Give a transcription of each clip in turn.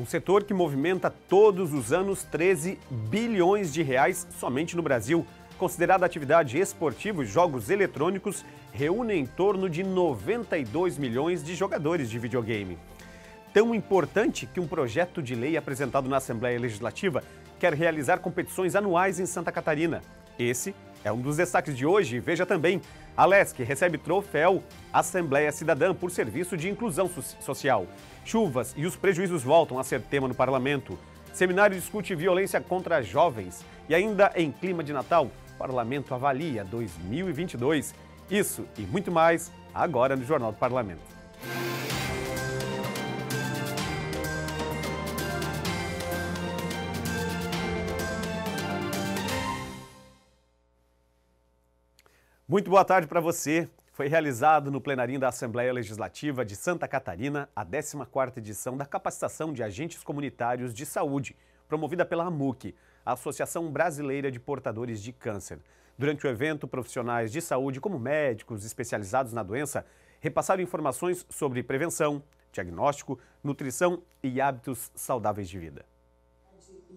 Um setor que movimenta todos os anos 13 bilhões de reais somente no Brasil. Considerada atividade esportiva, os jogos eletrônicos reúnem em torno de 92 milhões de jogadores de videogame. Tão importante que um projeto de lei apresentado na Assembleia Legislativa quer realizar competições anuais em Santa Catarina. Esse é um dos destaques de hoje. Veja também a recebe troféu Assembleia Cidadã por serviço de inclusão social. Chuvas e os prejuízos voltam a ser tema no parlamento. Seminário discute violência contra jovens. E ainda em clima de Natal, Parlamento avalia 2022. Isso e muito mais agora no Jornal do Parlamento. Muito boa tarde para você. Foi realizado no plenarinho da Assembleia Legislativa de Santa Catarina a 14ª edição da capacitação de agentes comunitários de saúde, promovida pela AMUC, a Associação Brasileira de Portadores de Câncer. Durante o evento, profissionais de saúde, como médicos especializados na doença, repassaram informações sobre prevenção, diagnóstico, nutrição e hábitos saudáveis de vida.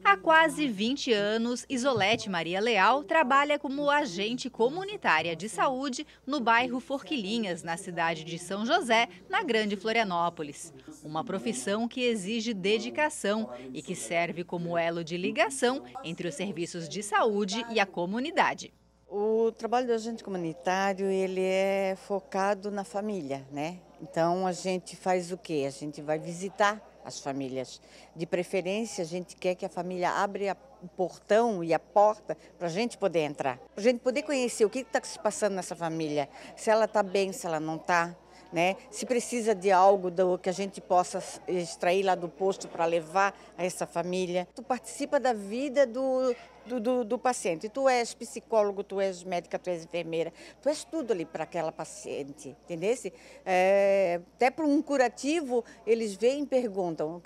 Há quase 20 anos, Isolete Maria Leal trabalha como agente comunitária de saúde no bairro Forquilinhas, na cidade de São José, na Grande Florianópolis. Uma profissão que exige dedicação e que serve como elo de ligação entre os serviços de saúde e a comunidade. O trabalho do agente comunitário, ele é focado na família, né? Então a gente faz o quê? A gente vai visitar as famílias. De preferência, a gente quer que a família abra o portão e a porta para a gente poder entrar. Para a gente poder conhecer o que está se passando nessa família, se ela está bem, se ela não está. Né? Se precisa de algo do, que a gente possa extrair lá do posto para levar a essa família. Tu participa da vida do, do, do, do, paciente. Tu és psicólogo, tu és médica, tu és enfermeira, tu és tudo ali para aquela paciente, entendesse? É, até para um curativo, eles vêm e perguntam,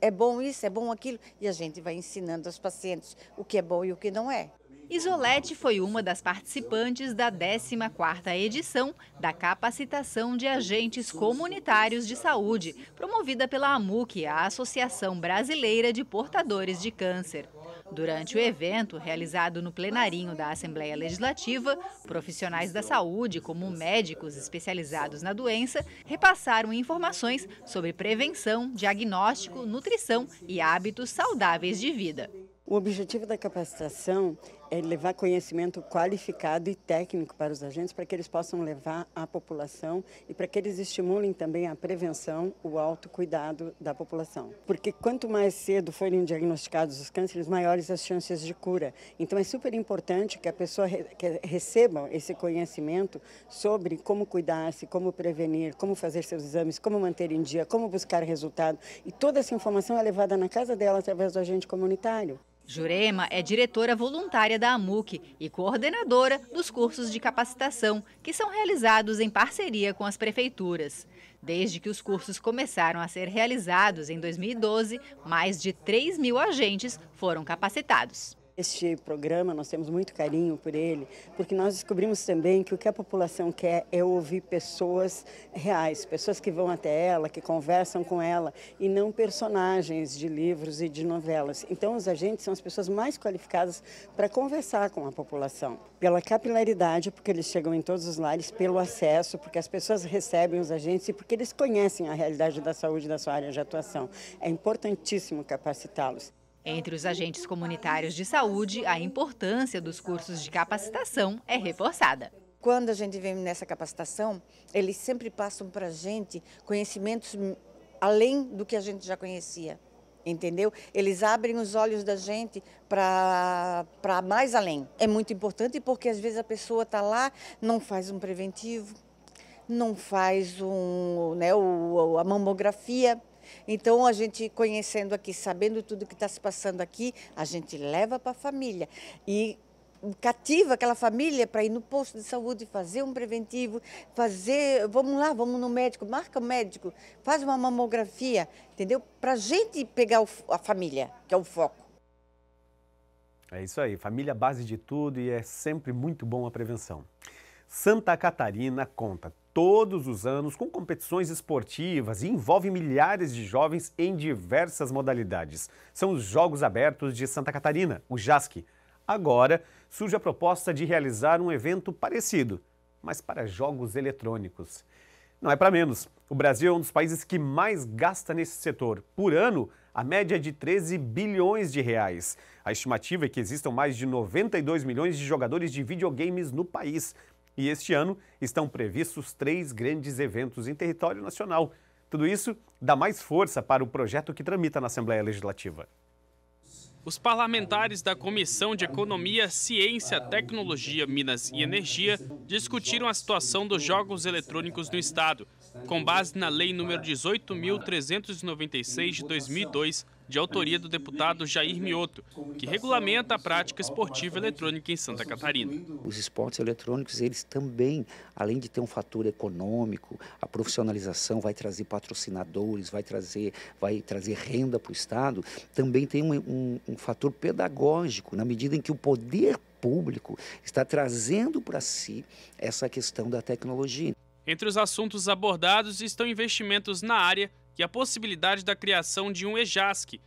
é bom isso, é bom aquilo, e a gente vai ensinando aos pacientes o que é bom e o que não é. Isolete foi uma das participantes da 14ª edição da capacitação de agentes comunitários de saúde, promovida pela AMUC, a Associação Brasileira de Portadores de Câncer. Durante o evento, realizado no plenarinho da Assembleia Legislativa, profissionais da saúde, como médicos especializados na doença, repassaram informações sobre prevenção, diagnóstico, nutrição e hábitos saudáveis de vida. O objetivo da capacitação é levar conhecimento qualificado e técnico para os agentes, para que eles possam levar à população e para que eles estimulem também a prevenção, o autocuidado da população. Porque quanto mais cedo forem diagnosticados os cânceres, maiores as chances de cura. Então é super importante que a pessoa re que receba esse conhecimento sobre como cuidar-se, como prevenir, como fazer seus exames, como manter em dia, como buscar resultado. E toda essa informação é levada na casa dela através do agente comunitário. Jurema é diretora voluntária da AMUC e coordenadora dos cursos de capacitação que são realizados em parceria com as prefeituras. Desde que os cursos começaram a ser realizados em 2012, mais de 3 mil agentes foram capacitados. Este programa nós temos muito carinho por ele, porque nós descobrimos também que o que a população quer é ouvir pessoas reais, pessoas que vão até ela, que conversam com ela e não personagens de livros e de novelas. Então os agentes são as pessoas mais qualificadas para conversar com a população, pela capilaridade, porque eles chegam em todos os lares, pelo acesso, porque as pessoas recebem os agentes e porque eles conhecem a realidade da saúde da sua área de atuação. É importantíssimo capacitá-los. Entre os agentes comunitários de saúde, a importância dos cursos de capacitação é reforçada. Quando a gente vem nessa capacitação, eles sempre passam para a gente conhecimentos além do que a gente já conhecia, entendeu? Eles abrem os olhos da gente para mais além. É muito importante porque às vezes a pessoa está lá, não faz um preventivo, não faz um, né, a mamografia, então, a gente conhecendo aqui, sabendo tudo que está se passando aqui, a gente leva para a família. E cativa aquela família para ir no posto de saúde, fazer um preventivo, fazer, vamos lá, vamos no médico, marca o médico, faz uma mamografia, entendeu? Para a gente pegar o, a família, que é o foco. É isso aí, família é a base de tudo e é sempre muito bom a prevenção. Santa Catarina conta todos os anos com competições esportivas e envolve milhares de jovens em diversas modalidades. São os Jogos Abertos de Santa Catarina, o JASC. Agora surge a proposta de realizar um evento parecido, mas para jogos eletrônicos. Não é para menos. O Brasil é um dos países que mais gasta nesse setor. Por ano, a média é de 13 bilhões de reais. A estimativa é que existam mais de 92 milhões de jogadores de videogames no país, e este ano estão previstos três grandes eventos em território nacional. Tudo isso dá mais força para o projeto que tramita na Assembleia Legislativa. Os parlamentares da Comissão de Economia, Ciência, Tecnologia, Minas e Energia discutiram a situação dos jogos eletrônicos no Estado, com base na Lei nº 18.396 de 2002, de autoria do deputado Jair Mioto, que regulamenta a prática esportiva eletrônica em Santa Catarina. Os esportes eletrônicos, eles também, além de ter um fator econômico, a profissionalização vai trazer patrocinadores, vai trazer, vai trazer renda para o Estado, também tem um, um, um fator pedagógico, na medida em que o poder público está trazendo para si essa questão da tecnologia. Entre os assuntos abordados estão investimentos na área, e a possibilidade da criação de um EJASC,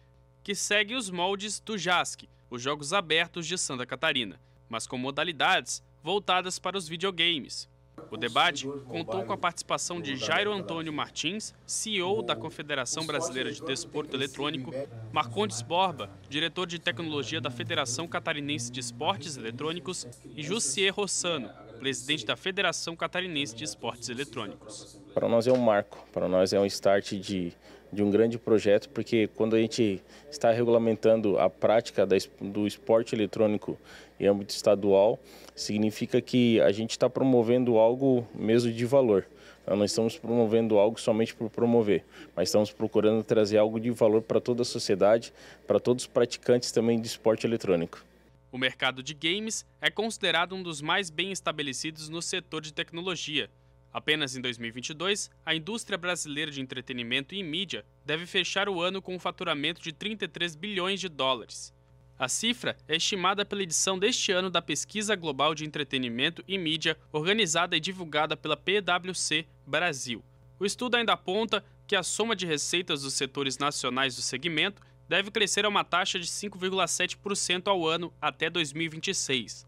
que segue os moldes do JASC, os Jogos Abertos de Santa Catarina, mas com modalidades voltadas para os videogames. O debate contou com a participação de Jairo Antônio Martins, CEO da Confederação Brasileira de Desporto Eletrônico, Marcondes Borba, diretor de tecnologia da Federação Catarinense de Esportes Eletrônicos, e Jussier Rossano, presidente da Federação Catarinense de Esportes Eletrônicos. Para nós é um marco, para nós é um start de, de um grande projeto, porque quando a gente está regulamentando a prática da, do esporte eletrônico em âmbito estadual, significa que a gente está promovendo algo mesmo de valor. Nós não estamos promovendo algo somente por promover, mas estamos procurando trazer algo de valor para toda a sociedade, para todos os praticantes também de esporte eletrônico. O mercado de games é considerado um dos mais bem estabelecidos no setor de tecnologia. Apenas em 2022, a indústria brasileira de entretenimento e mídia deve fechar o ano com um faturamento de 33 bilhões de dólares. A cifra é estimada pela edição deste ano da Pesquisa Global de Entretenimento e Mídia, organizada e divulgada pela PwC Brasil. O estudo ainda aponta que a soma de receitas dos setores nacionais do segmento deve crescer a uma taxa de 5,7% ao ano até 2026.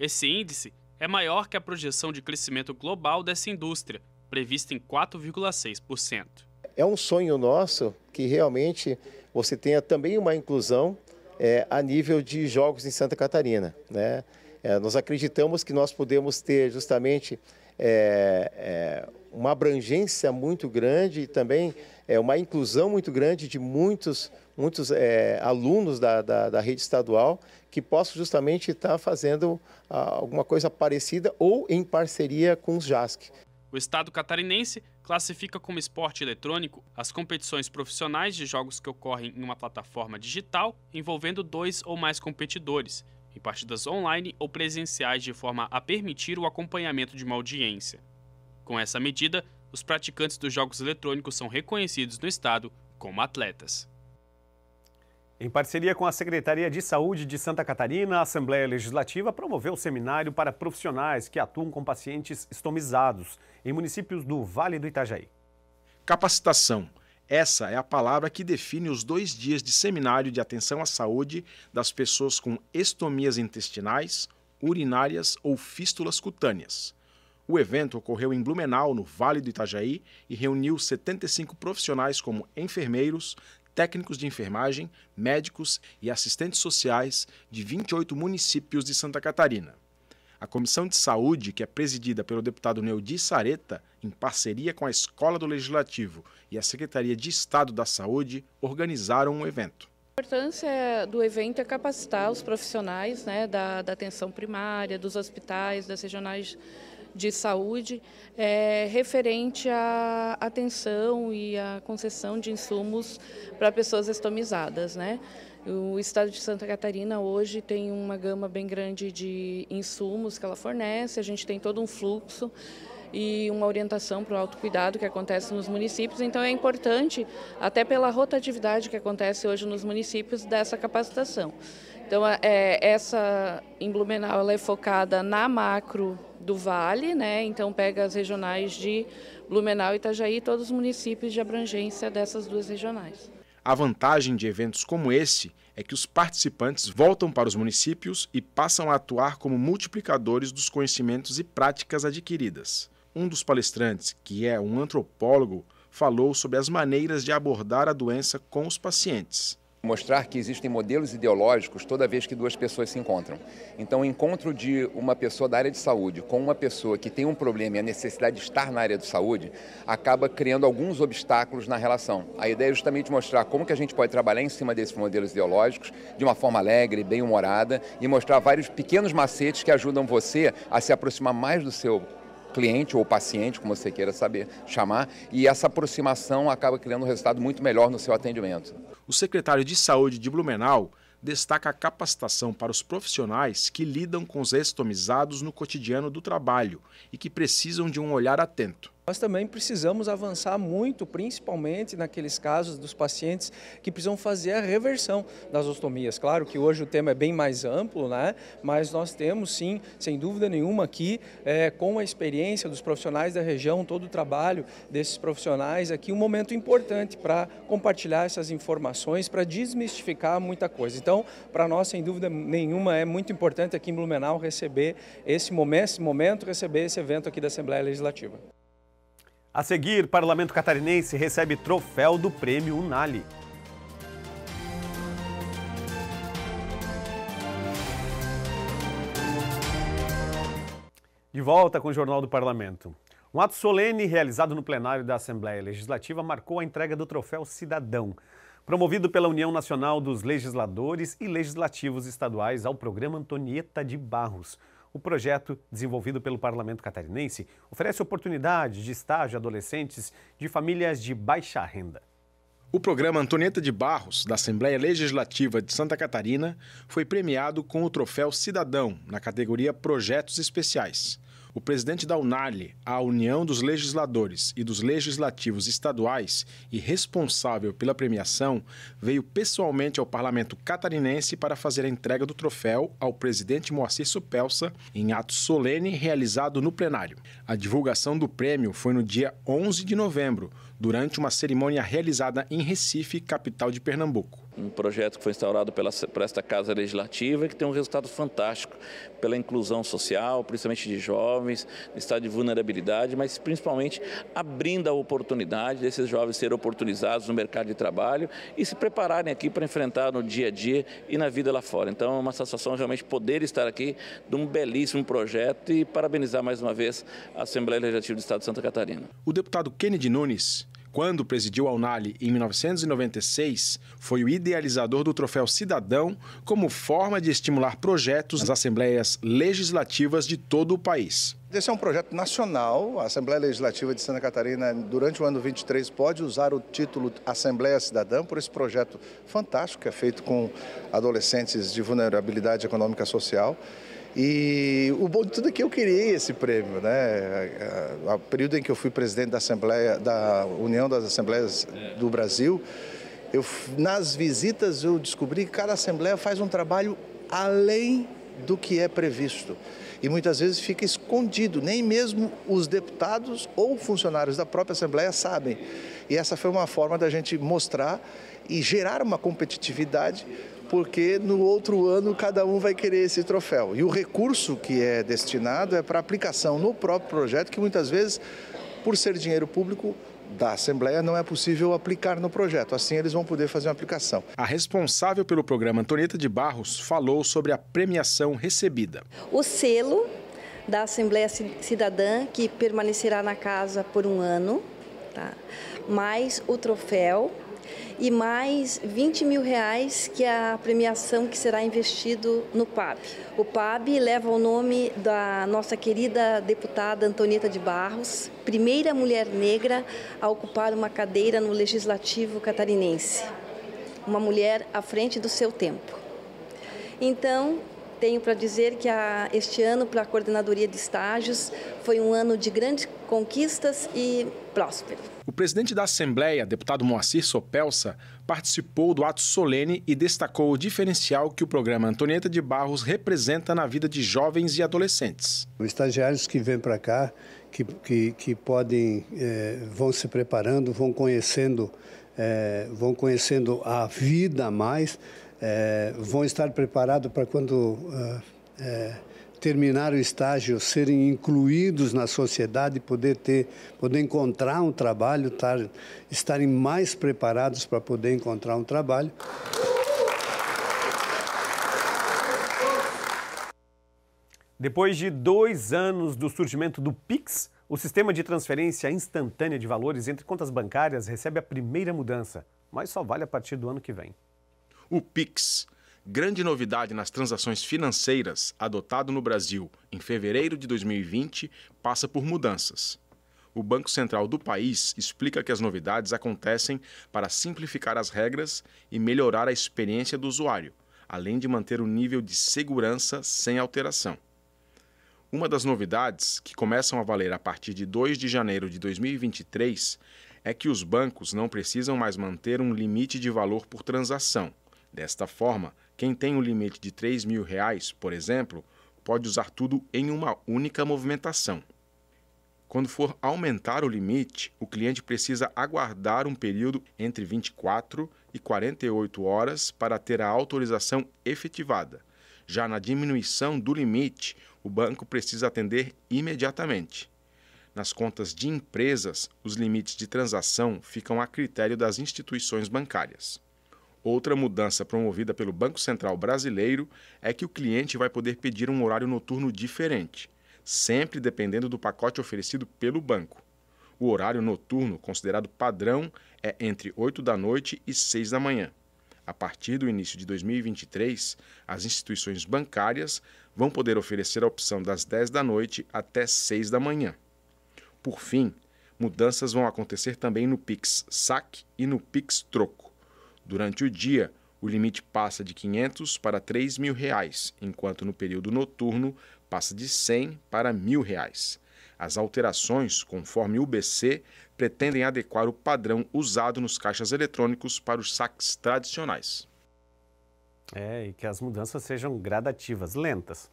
Esse índice é maior que a projeção de crescimento global dessa indústria, prevista em 4,6%. É um sonho nosso que realmente você tenha também uma inclusão é, a nível de jogos em Santa Catarina. Né? É, nós acreditamos que nós podemos ter justamente é, é uma abrangência muito grande e também é, uma inclusão muito grande de muitos, muitos é, alunos da, da, da, rede estadual que possam justamente estar fazendo ah, alguma coisa parecida ou em parceria com os JASC. O estado catarinense classifica como esporte eletrônico as competições profissionais de jogos que ocorrem em uma plataforma digital envolvendo dois ou mais competidores, em partidas online ou presenciais de forma a permitir o acompanhamento de uma audiência. Com essa medida, os praticantes dos jogos eletrônicos são reconhecidos no Estado como atletas. Em parceria com a Secretaria de Saúde de Santa Catarina, a Assembleia Legislativa promoveu o seminário para profissionais que atuam com pacientes estomizados em municípios do Vale do Itajaí. Capacitação. Essa é a palavra que define os dois dias de seminário de atenção à saúde das pessoas com estomias intestinais, urinárias ou fístulas cutâneas. O evento ocorreu em Blumenau, no Vale do Itajaí, e reuniu 75 profissionais como enfermeiros, técnicos de enfermagem, médicos e assistentes sociais de 28 municípios de Santa Catarina. A Comissão de Saúde, que é presidida pelo deputado Neudi Sareta, em parceria com a Escola do Legislativo e a Secretaria de Estado da Saúde, organizaram o um evento. A importância do evento é capacitar os profissionais né, da, da atenção primária, dos hospitais, das regionais de saúde é, referente à atenção e à concessão de insumos para pessoas estomizadas. Né? O estado de Santa Catarina hoje tem uma gama bem grande de insumos que ela fornece, a gente tem todo um fluxo e uma orientação para o autocuidado que acontece nos municípios. Então é importante, até pela rotatividade que acontece hoje nos municípios, dessa capacitação. Então é, essa em Blumenau ela é focada na macro do Vale, né? Então pega as regionais de Blumenau e Itajaí, todos os municípios de abrangência dessas duas regionais. A vantagem de eventos como esse é que os participantes voltam para os municípios e passam a atuar como multiplicadores dos conhecimentos e práticas adquiridas. Um dos palestrantes, que é um antropólogo, falou sobre as maneiras de abordar a doença com os pacientes mostrar que existem modelos ideológicos toda vez que duas pessoas se encontram. Então, o encontro de uma pessoa da área de saúde com uma pessoa que tem um problema e a necessidade de estar na área de saúde acaba criando alguns obstáculos na relação. A ideia é justamente mostrar como que a gente pode trabalhar em cima desses modelos ideológicos de uma forma alegre, bem-humorada e mostrar vários pequenos macetes que ajudam você a se aproximar mais do seu cliente ou paciente, como você queira saber chamar, e essa aproximação acaba criando um resultado muito melhor no seu atendimento. O secretário de Saúde de Blumenau destaca a capacitação para os profissionais que lidam com os estomizados no cotidiano do trabalho e que precisam de um olhar atento. Nós também precisamos avançar muito, principalmente naqueles casos dos pacientes que precisam fazer a reversão das ostomias. Claro que hoje o tema é bem mais amplo, né? mas nós temos sim, sem dúvida nenhuma, aqui, é, com a experiência dos profissionais da região, todo o trabalho desses profissionais aqui, um momento importante para compartilhar essas informações, para desmistificar muita coisa. Então, para nós, sem dúvida nenhuma, é muito importante aqui em Blumenau receber esse momento, esse momento receber esse evento aqui da Assembleia Legislativa. A seguir, parlamento catarinense recebe troféu do prêmio Unali. De volta com o Jornal do Parlamento. Um ato solene realizado no plenário da Assembleia Legislativa marcou a entrega do troféu Cidadão, promovido pela União Nacional dos Legisladores e Legislativos Estaduais ao programa Antonieta de Barros. O projeto, desenvolvido pelo parlamento catarinense, oferece oportunidades de estágio a adolescentes de famílias de baixa renda. O programa Antonieta de Barros, da Assembleia Legislativa de Santa Catarina, foi premiado com o troféu Cidadão, na categoria Projetos Especiais o presidente da UNALE, a União dos Legisladores e dos Legislativos Estaduais e responsável pela premiação, veio pessoalmente ao parlamento catarinense para fazer a entrega do troféu ao presidente Moacir Supelsa em ato solene realizado no plenário. A divulgação do prêmio foi no dia 11 de novembro, durante uma cerimônia realizada em Recife, capital de Pernambuco um projeto que foi instaurado pela, por esta Casa Legislativa e que tem um resultado fantástico pela inclusão social, principalmente de jovens, estado de vulnerabilidade, mas principalmente abrindo a oportunidade desses jovens serem oportunizados no mercado de trabalho e se prepararem aqui para enfrentar no dia a dia e na vida lá fora. Então é uma satisfação realmente poder estar aqui de um belíssimo projeto e parabenizar mais uma vez a Assembleia Legislativa do Estado de Santa Catarina. O deputado Kennedy Nunes quando presidiu a Unali em 1996, foi o idealizador do Troféu Cidadão como forma de estimular projetos nas assembleias legislativas de todo o país. Esse é um projeto nacional. A Assembleia Legislativa de Santa Catarina, durante o ano 23, pode usar o título Assembleia Cidadã por esse projeto fantástico que é feito com adolescentes de vulnerabilidade econômica social. E o bom de tudo é que eu criei esse prêmio, né? O período em que eu fui presidente da Assembleia, da União das Assembleias do Brasil, eu, nas visitas eu descobri que cada assembleia faz um trabalho além do que é previsto. E muitas vezes fica escondido, nem mesmo os deputados ou funcionários da própria Assembleia sabem. E essa foi uma forma da gente mostrar e gerar uma competitividade porque no outro ano cada um vai querer esse troféu. E o recurso que é destinado é para aplicação no próprio projeto, que muitas vezes, por ser dinheiro público, da Assembleia não é possível aplicar no projeto. Assim, eles vão poder fazer uma aplicação. A responsável pelo programa, Antonieta de Barros, falou sobre a premiação recebida. O selo da Assembleia Cidadã, que permanecerá na casa por um ano, tá? mais o troféu e mais 20 mil reais que é a premiação que será investido no PAB. O PAB leva o nome da nossa querida deputada Antonieta de Barros, primeira mulher negra a ocupar uma cadeira no Legislativo catarinense. Uma mulher à frente do seu tempo. Então, tenho para dizer que a, este ano, para a coordenadoria de estágios, foi um ano de grandes conquistas e próspero. O presidente da Assembleia, deputado Moacir Sopelsa, participou do ato solene e destacou o diferencial que o programa Antonieta de Barros representa na vida de jovens e adolescentes. Os estagiários que vêm para cá, que, que, que podem, eh, vão se preparando, vão conhecendo, eh, vão conhecendo a vida mais, é, vão estar preparados para quando ah, é, terminar o estágio serem incluídos na sociedade, poder ter, poder encontrar um trabalho, tar, estarem mais preparados para poder encontrar um trabalho. Depois de dois anos do surgimento do Pix, o sistema de transferência instantânea de valores entre contas bancárias recebe a primeira mudança, mas só vale a partir do ano que vem. O Pix, grande novidade nas transações financeiras, adotado no Brasil em fevereiro de 2020, passa por mudanças. O Banco Central do país explica que as novidades acontecem para simplificar as regras e melhorar a experiência do usuário, além de manter o nível de segurança sem alteração. Uma das novidades, que começam a valer a partir de 2 de janeiro de 2023, é que os bancos não precisam mais manter um limite de valor por transação, Desta forma, quem tem o um limite de R$ mil reais, por exemplo, pode usar tudo em uma única movimentação. Quando for aumentar o limite, o cliente precisa aguardar um período entre 24 e 48 horas para ter a autorização efetivada. Já na diminuição do limite, o banco precisa atender imediatamente. Nas contas de empresas, os limites de transação ficam a critério das instituições bancárias. Outra mudança promovida pelo Banco Central Brasileiro é que o cliente vai poder pedir um horário noturno diferente, sempre dependendo do pacote oferecido pelo banco. O horário noturno considerado padrão é entre 8 da noite e 6 da manhã. A partir do início de 2023, as instituições bancárias vão poder oferecer a opção das 10 da noite até 6 da manhã. Por fim, mudanças vão acontecer também no Pix Saque e no Pix Troco. Durante o dia, o limite passa de 500 para 3 mil reais, enquanto no período noturno passa de 100 para mil reais. As alterações, conforme o BC, pretendem adequar o padrão usado nos caixas eletrônicos para os saques tradicionais. É, e que as mudanças sejam gradativas, lentas.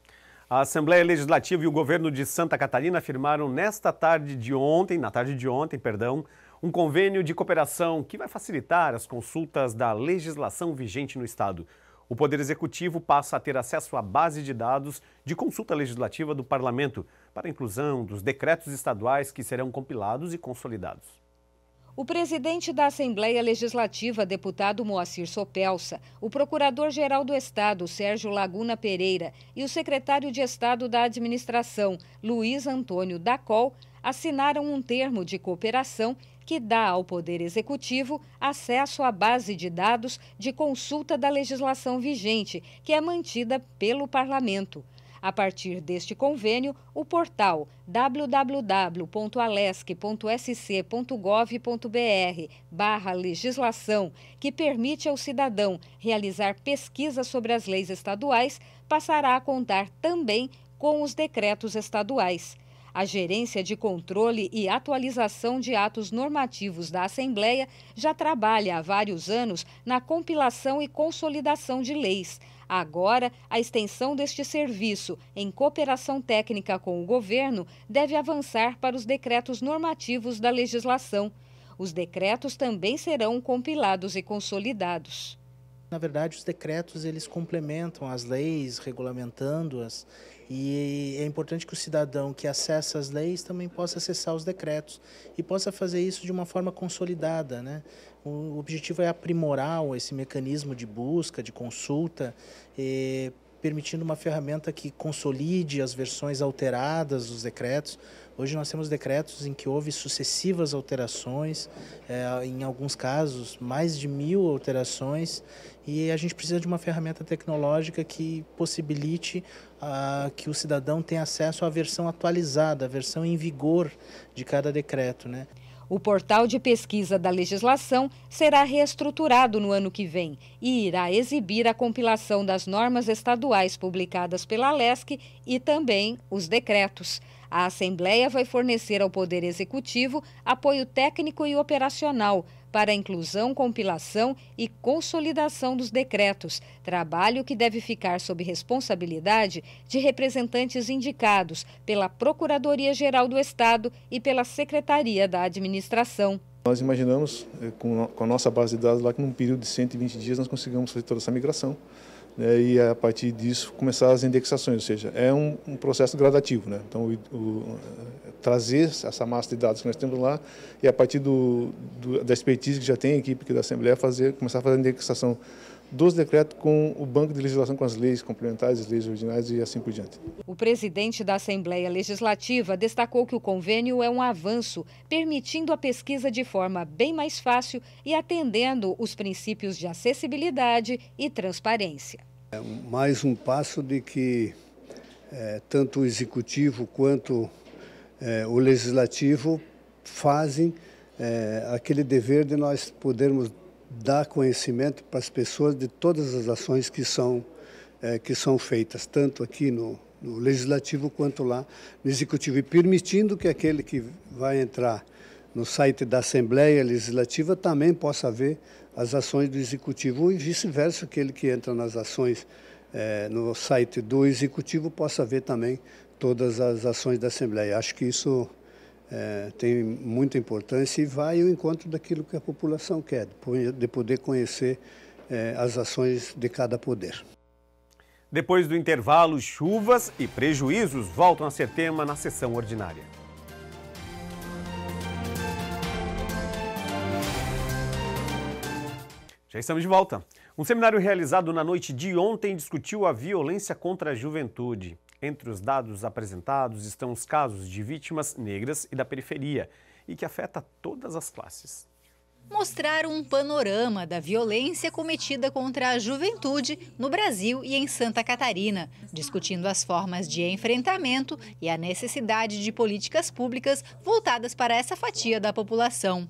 A Assembleia Legislativa e o governo de Santa Catarina afirmaram nesta tarde de ontem, na tarde de ontem, perdão, um convênio de cooperação que vai facilitar as consultas da legislação vigente no Estado. O Poder Executivo passa a ter acesso à base de dados de consulta legislativa do Parlamento para a inclusão dos decretos estaduais que serão compilados e consolidados. O presidente da Assembleia Legislativa, deputado Moacir Sopelsa, o procurador-geral do Estado, Sérgio Laguna Pereira, e o secretário de Estado da Administração, Luiz Antônio Dacol, assinaram um termo de cooperação que dá ao Poder Executivo acesso à base de dados de consulta da legislação vigente, que é mantida pelo Parlamento. A partir deste convênio, o portal www.alesc.sc.gov.br barra legislação, que permite ao cidadão realizar pesquisa sobre as leis estaduais, passará a contar também com os decretos estaduais. A Gerência de Controle e Atualização de Atos Normativos da Assembleia já trabalha há vários anos na compilação e consolidação de leis. Agora, a extensão deste serviço, em cooperação técnica com o governo, deve avançar para os decretos normativos da legislação. Os decretos também serão compilados e consolidados na verdade, os decretos eles complementam as leis, regulamentando-as, e é importante que o cidadão que acessa as leis também possa acessar os decretos e possa fazer isso de uma forma consolidada, né? O objetivo é aprimorar esse mecanismo de busca, de consulta, eh, permitindo uma ferramenta que consolide as versões alteradas dos decretos Hoje nós temos decretos em que houve sucessivas alterações, é, em alguns casos mais de mil alterações, e a gente precisa de uma ferramenta tecnológica que possibilite a, ah, que o cidadão tenha acesso à versão atualizada, à versão em vigor de cada decreto. Né? O portal de pesquisa da legislação será reestruturado no ano que vem e irá exibir a compilação das normas estaduais publicadas pela LESC e também os decretos. A Assembleia vai fornecer ao Poder Executivo apoio técnico e operacional para a inclusão, compilação e consolidação dos decretos, trabalho que deve ficar sob responsabilidade de representantes indicados pela Procuradoria-Geral do Estado e pela Secretaria da Administração. Nós imaginamos, eh, com a nossa base de dados lá, que num período de 120 dias nós consigamos fazer toda essa migração né, e a partir disso começar as indexações, ou seja, é um, um processo gradativo. Né? Então, o, o, é, trazer essa massa de dados que nós temos lá e a partir do, do, da expertise que já tem a equipe aqui da Assembleia fazer, começar a fazer a indexação dos decretos com o banco de legislação com as leis complementares, leis ordinárias e assim por diante. O presidente da Assembleia Legislativa destacou que o convênio é um avanço, permitindo a pesquisa de forma bem mais fácil e atendendo os princípios de acessibilidade e transparência. É mais um passo de que é, tanto o executivo quanto é, o legislativo fazem é, aquele dever de nós podermos dar conhecimento para as pessoas de todas as ações que são, é, que são feitas, tanto aqui no, no Legislativo quanto lá no Executivo, e permitindo que aquele que vai entrar no site da Assembleia Legislativa também possa ver as ações do Executivo e vice-versa, aquele que entra nas ações é, no site do Executivo possa ver também todas as ações da Assembleia. Acho que isso é, tem muita importância e vai ao encontro daquilo que a população quer, de poder conhecer é, as ações de cada poder. Depois do intervalo, chuvas e prejuízos voltam a ser tema na sessão ordinária. Já estamos de volta. Um seminário realizado na noite de ontem discutiu a violência contra a juventude. Entre os dados apresentados estão os casos de vítimas negras e da periferia, e que afeta todas as classes. Mostrar um panorama da violência cometida contra a juventude no Brasil e em Santa Catarina, discutindo as formas de enfrentamento e a necessidade de políticas públicas voltadas para essa fatia da população.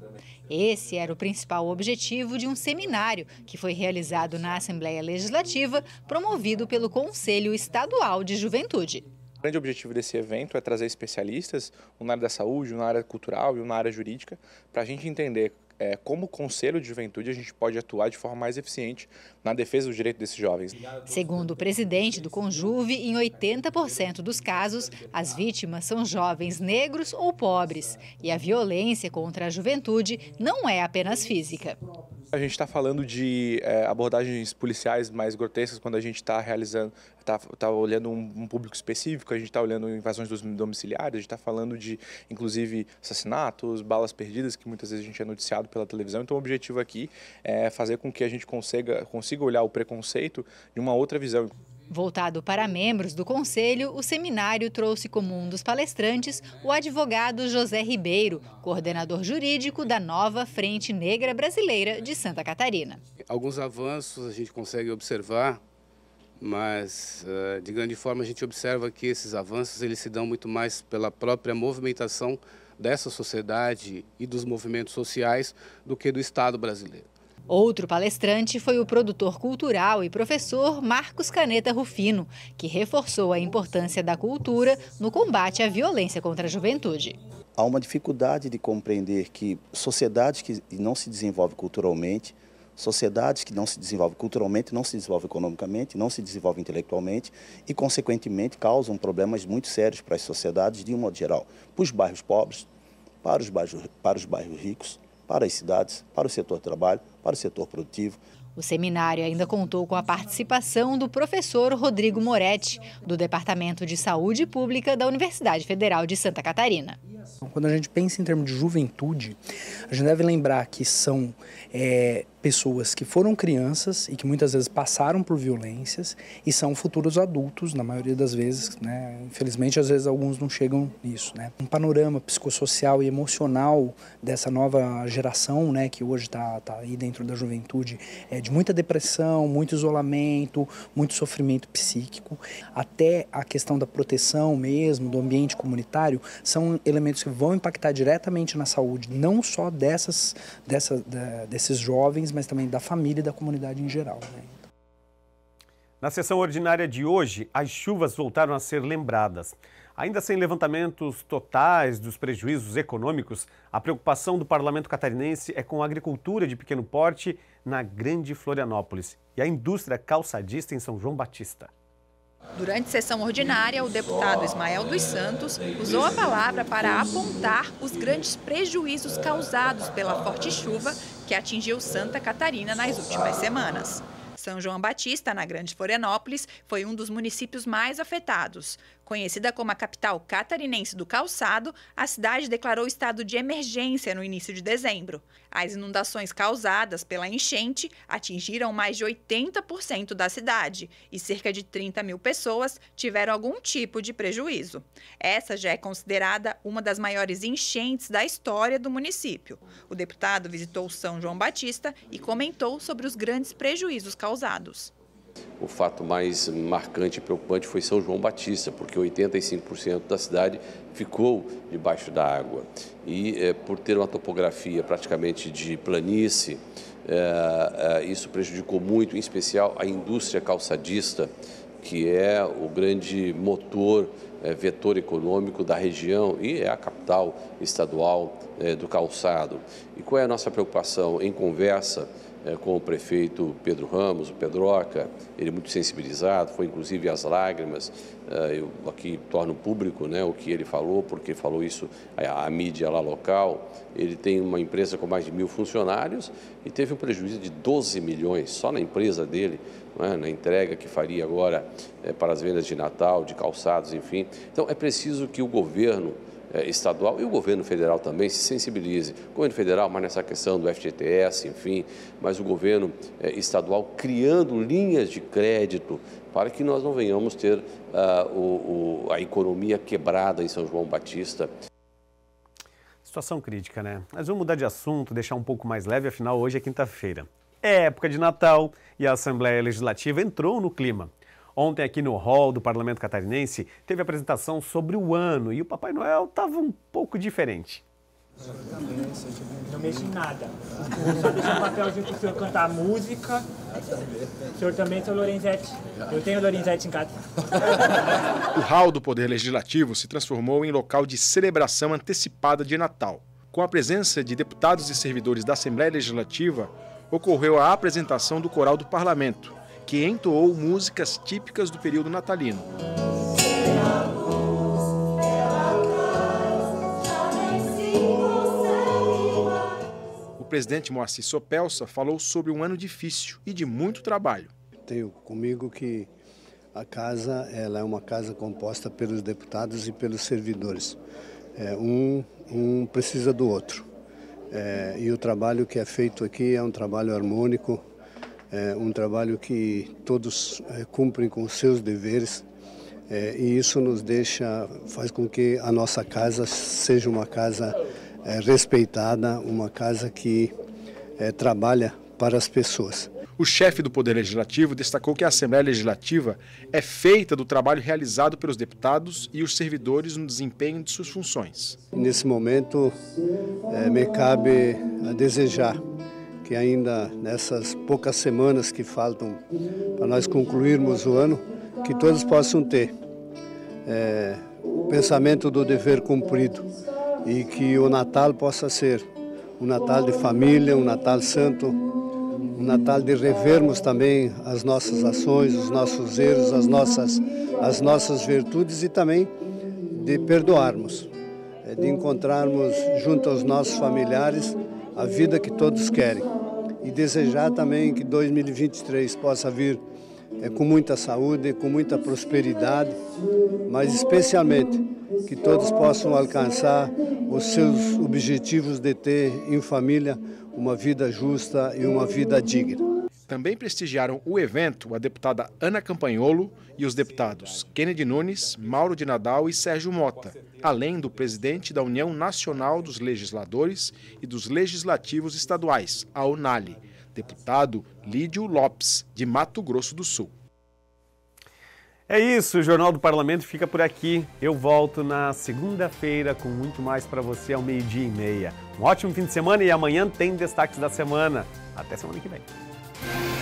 Esse era o principal objetivo de um seminário que foi realizado na Assembleia Legislativa, promovido pelo Conselho Estadual de Juventude. O grande objetivo desse evento é trazer especialistas, um na área da saúde, um na área cultural e um na área jurídica, para a gente entender é, como Conselho de Juventude a gente pode atuar de forma mais eficiente na defesa do direito desses jovens. Segundo o presidente do Conjuve, em 80% dos casos, as vítimas são jovens negros ou pobres. E a violência contra a juventude não é apenas física. A gente está falando de é, abordagens policiais mais grotescas quando a gente está realizando, está tá olhando um, um, público específico, a gente está olhando invasões domiciliares, a gente está falando de, inclusive, assassinatos, balas perdidas, que muitas vezes a gente é noticiado pela televisão. Então, o objetivo aqui é fazer com que a gente consiga, consiga olhar o preconceito de uma outra visão. Voltado para membros do conselho, o seminário trouxe como um dos palestrantes o advogado José Ribeiro, coordenador jurídico da nova Frente Negra Brasileira de Santa Catarina. Alguns avanços a gente consegue observar mas eh, de grande forma a gente observa que esses avanços eles se dão muito mais pela própria movimentação dessa sociedade e dos movimentos sociais do que do Estado brasileiro. Outro palestrante foi o produtor cultural e professor Marcos Caneta Rufino, que reforçou a importância da cultura no combate à violência contra a juventude. Há uma dificuldade de compreender que sociedades que não se desenvolvem culturalmente sociedades que não se desenvolvem culturalmente, não se desenvolvem economicamente, não se desenvolvem intelectualmente e, consequentemente, causam problemas muito sérios para as sociedades de um modo geral, para os bairros pobres, para os bairros, para os bairros ricos, para as cidades, para o setor trabalho, para o setor produtivo. O seminário ainda contou com a participação do professor Rodrigo Moretti, do Departamento de Saúde Pública da Universidade Federal de Santa Catarina. Quando a gente pensa em termos de juventude, a gente deve lembrar que são é, pessoas que foram crianças e que muitas vezes passaram por violências e são futuros adultos, na maioria das vezes, né? Infelizmente, às vezes alguns não chegam nisso, né? Um panorama psicossocial e emocional dessa nova geração, né, que hoje está tá aí dentro da juventude, é de muita depressão, muito isolamento, muito sofrimento psíquico, até a questão da proteção mesmo, do ambiente comunitário, são elementos que vão impactar diretamente na saúde, não só dessas, dessa, da, desses jovens, mas também da família e da comunidade em geral. Né? Na sessão ordinária de hoje, as chuvas voltaram a ser lembradas. Ainda sem levantamentos totais dos prejuízos econômicos, a preocupação do parlamento catarinense é com a agricultura de pequeno porte na Grande Florianópolis e a indústria calçadista em São João Batista. Durante sessão ordinária, o deputado Ismael dos Santos usou a palavra para apontar os grandes prejuízos causados pela forte chuva que atingiu Santa Catarina nas últimas semanas. São João Batista, na Grande Florianópolis, foi um dos municípios mais afetados. Conhecida como a capital catarinense do calçado, a cidade declarou estado de emergência no início de dezembro. As inundações causadas pela enchente atingiram mais de 80% da cidade e cerca de 30 mil pessoas tiveram algum tipo de prejuízo. Essa já é considerada uma das maiores enchentes da história do município. O deputado visitou São João Batista e comentou sobre os grandes prejuízos causados o fato mais marcante e preocupante foi São João Batista, porque 85% da cidade ficou debaixo da água. E é, por ter uma topografia praticamente de planície, é, é, isso prejudicou muito, em especial, a indústria calçadista, que é o grande motor, vetor econômico da região e é a capital estadual do calçado. E qual é a nossa preocupação em conversa? é, com o prefeito Pedro Ramos, o Pedroca, ele é muito sensibilizado, foi inclusive às lágrimas, é, eu aqui torno público né, o que ele falou, porque falou isso à, mídia lá local, ele tem uma empresa com mais de mil funcionários e teve um prejuízo de 12 milhões só na empresa dele, é, na entrega que faria agora é, para as vendas de Natal, de calçados, enfim. Então é preciso que o governo eh, estadual e o governo federal também se sensibilize. O governo federal, mais nessa questão do FGTS, enfim, mas o governo eh, estadual criando linhas de crédito para que nós não venhamos ter a ah, o, a economia quebrada em São João Batista. Situação crítica, né? Mas vamos mudar de assunto, deixar um pouco mais leve, afinal hoje é quinta-feira. É época de Natal e a Assembleia Legislativa entrou no clima. Ontem, aqui no hall do Parlamento Catarinense, teve apresentação sobre o ano e o Papai Noel estava um pouco diferente. Não mexo em nada. Só deixa o papelzinho pro senhor cantar música. O senhor também, seu Lorenzetti. Eu tenho o Lorenzetti em casa. O hall do Poder Legislativo se transformou em local de celebração antecipada de Natal. Com a presença de deputados e servidores da Assembleia Legislativa, ocorreu a apresentação do Coral do Parlamento, que entoou músicas típicas do período natalino. O presidente Moacir Sopelsa falou sobre um ano difícil e de muito trabalho. Tenho comigo que a casa ela é uma casa composta pelos deputados e pelos servidores. É, um, um precisa do outro. É, e o trabalho que é feito aqui é um trabalho harmônico, é um trabalho que todos é, cumprem com seus deveres é, e isso nos deixa, faz com que a nossa casa seja uma casa é, respeitada, uma casa que é, trabalha para as pessoas. O chefe do Poder Legislativo destacou que a Assembleia Legislativa é feita do trabalho realizado pelos deputados e os servidores no desempenho de suas funções. Nesse momento, é, me cabe a desejar que ainda nessas poucas semanas que faltam para nós concluirmos o ano, que todos possam ter é, o pensamento do dever cumprido e que o Natal possa ser um Natal de família, um Natal santo, um Natal de revermos também as nossas ações, os nossos erros, as nossas, as nossas virtudes e também de perdoarmos, é, de encontrarmos junto aos nossos familiares a vida que todos querem. E desejar também que 2023 possa vir é, com muita saúde, com muita prosperidade, mas especialmente que todos possam alcançar os seus objetivos de ter em família uma vida justa e uma vida digna. Também prestigiaram o evento a deputada Ana Campanholo e os deputados Kennedy Nunes, Mauro de Nadal e Sérgio Mota, além do presidente da União Nacional dos Legisladores e dos Legislativos Estaduais, a UNALI, deputado Lídio Lopes, de Mato Grosso do Sul. É isso, o Jornal do Parlamento fica por aqui. Eu volto na segunda-feira com muito mais para você ao meio-dia e meia. Um ótimo fim de semana e amanhã tem destaques da semana. Até semana que vem. Yeah.